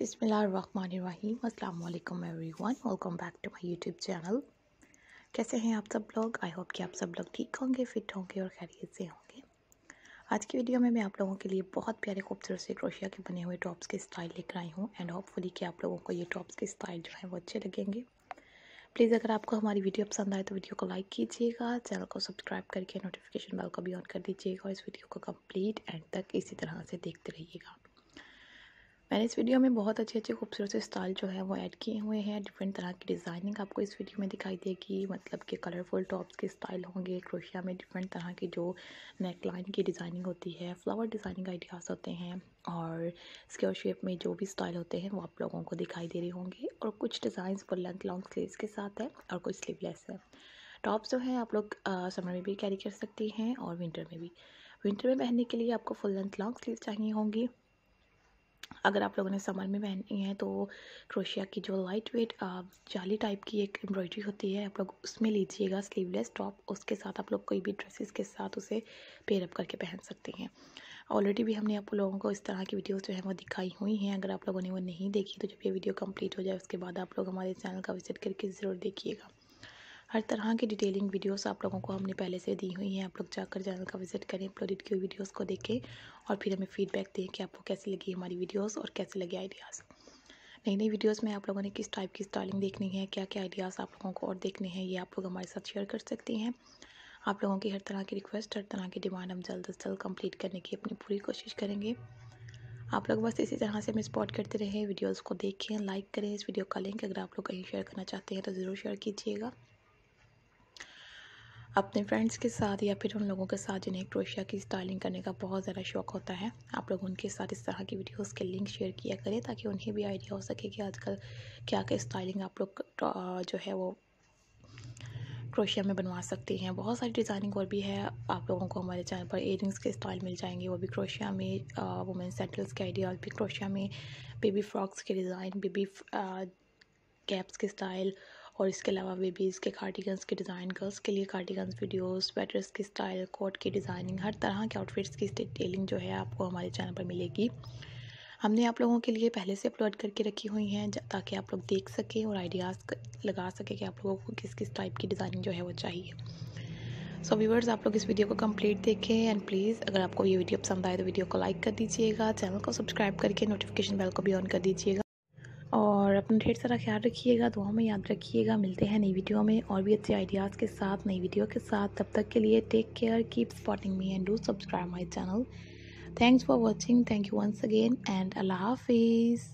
बिसमीम अल्लाम every one welcome back to my YouTube channel कैसे हैं आप सब लोग आई होप कि आप सब लोग ठीक होंगे फिट होंगे और खैरियत से होंगे आज की वीडियो में मैं आप लोगों के लिए बहुत प्यारे खूबसूरत से क्रोशिया के बने हुए टॉप्स के स्टाइल लेकर आई हूँ एंड होपफुली कि आप लोगों को ये टॉप्स के स्टाइल जो है वो अच्छे लगेंगे प्लीज़ अगर आपको हमारी वीडियो पसंद आए तो वीडियो को लाइक कीजिएगा चैनल को सब्सक्राइब करके नोटिफिकेशन बेल को भी ऑन कर दीजिएगा और इस वीडियो को कंप्लीट एंड तक इसी तरह से देखते रहिएगा मैंने इस वीडियो में बहुत अच्छे अच्छे खूबसूरत से स्टाइल जो है वो ऐड किए हुए हैं डिफरेंट तरह की डिज़ाइनिंग आपको इस वीडियो में दिखाई देगी मतलब कि कलरफुल टॉप्स के स्टाइल होंगे क्रोशिया में डिफरेंट तरह की जो नेक लाइन की डिज़ाइनिंग होती है फ्लावर डिज़ाइनिंग आइडियाज़ होते हैं और स्क्योर शेप में जो भी स्टाइल होते हैं वो आप लोगों को दिखाई दे रहे होंगे और कुछ design full length long sleeve के साथ है और कुछ स्लीवलेस है टॉप्स जो है आप लोग समर में भी कैरी कर सकती हैं और विंटर में भी विंटर में पहनने के लिए आपको फुल लेंथ लॉन्ग स्लीव चाहिए होंगी अगर आप लोगों ने समर में पहनी है तो क्रोशिया की जो लाइट वेट जाली टाइप की एक एम्ब्रॉयडरी होती है आप लोग उसमें लीजिएगा स्लीवलेस टॉप उसके साथ आप लोग कोई भी ड्रेसेस के साथ उसे पेयरअप करके पहन सकते हैं ऑलरेडी भी हमने आप लोगों को इस तरह की वीडियोस जो है वो दिखाई हुई हैं अगर आप लोगों ने वो नहीं देखी तो जब ये वीडियो कम्प्लीट हो जाए उसके बाद आप लोग हमारे चैनल का विजिट करके ज़रूर देखिएगा हर तरह की डिटेलिंग वीडियोस आप लोगों को हमने पहले से दी हुई हैं आप लोग जाकर चैनल का विजिट करें अपलोडेड की वीडियोस को देखें और फिर हमें फीडबैक दें कि आपको कैसी लगी हमारी वीडियोस और कैसे लगे आइडियाज़ नई नई वीडियोस में आप लोगों ने किस टाइप की स्टाइलिंग देखनी है क्या क्या आइडियाज़ आप लोगों को और देखने हैं ये आप लोग हमारे साथ शेयर कर सकते हैं आप लोगों की हर तरह की रिक्वेस्ट हर तरह की डिमांड हम जल्द अज जल्द कम्प्लीट करने की अपनी पूरी कोशिश करेंगे आप लोग बस इसी तरह से हमें स्पॉट करते रहें वीडियोस को देखें लाइक करें इस वीडियो का लिंक अगर आप लोग कहीं शेयर करना चाहते हैं तो ज़रूर शेयर कीजिएगा अपने फ्रेंड्स के साथ या फिर उन लोगों के साथ जिन्हें क्रोशिया की स्टाइलिंग करने का बहुत ज़्यादा शौक होता है आप लोग उनके साथ इस तरह की वीडियोस के लिंक शेयर किया करें ताकि उन्हें भी आइडिया हो सके कि आजकल क्या क्या स्टाइलिंग आप लोग जो है वो क्रोशिया में बनवा सकती हैं बहुत सारी डिज़ाइनिंग और भी है आप लोगों को हमारे चैनल पर एयरिंग्स के स्टाइल मिल जाएंगे वो भी क्रोशिया में वुमेन सेंटल्स के आइडिया और भी क्रोशिया में बेबी फ्रॉक्स के डिज़ाइन बेबी कैप्स के स्टाइल और इसके अलावा बेबीज़ के कार्टिगन्स के डिज़ाइन गर्ल्स के लिए कार्टिगन्स वीडियोस स्वेटर्स की स्टाइल कोट की डिज़ाइनिंग हर तरह के आउटफिट्स की डिटेलिंग जो है आपको हमारे चैनल पर मिलेगी हमने आप लोगों के लिए पहले से अपलोड करके रखी हुई हैं ताकि आप लोग देख सकें और आइडियाज़ लगा सकें कि आप लोगों को किस किस टाइप की डिज़ाइनिंग जो है वो चाहिए सो so, व्यूवर्स आप लोग इस वीडियो को कंप्लीट देखें एंड प्लीज़ अगर आपको ये वीडियो पसंद आए तो वीडियो को लाइक कर दीजिएगा चैनल को सब्सक्राइब करके नोटिफिकेशन बेल को भी ऑन कर दीजिएगा अपना ढेर सारा ख्याल रखिएगा दुआओं में याद रखिएगा मिलते हैं नई वीडियो में और भी अच्छे आइडियाज़ के साथ नई वीडियो के साथ तब तक के लिए take care keep spotting me and do subscribe my channel thanks for watching thank you once again and अल्लाह हाफिज़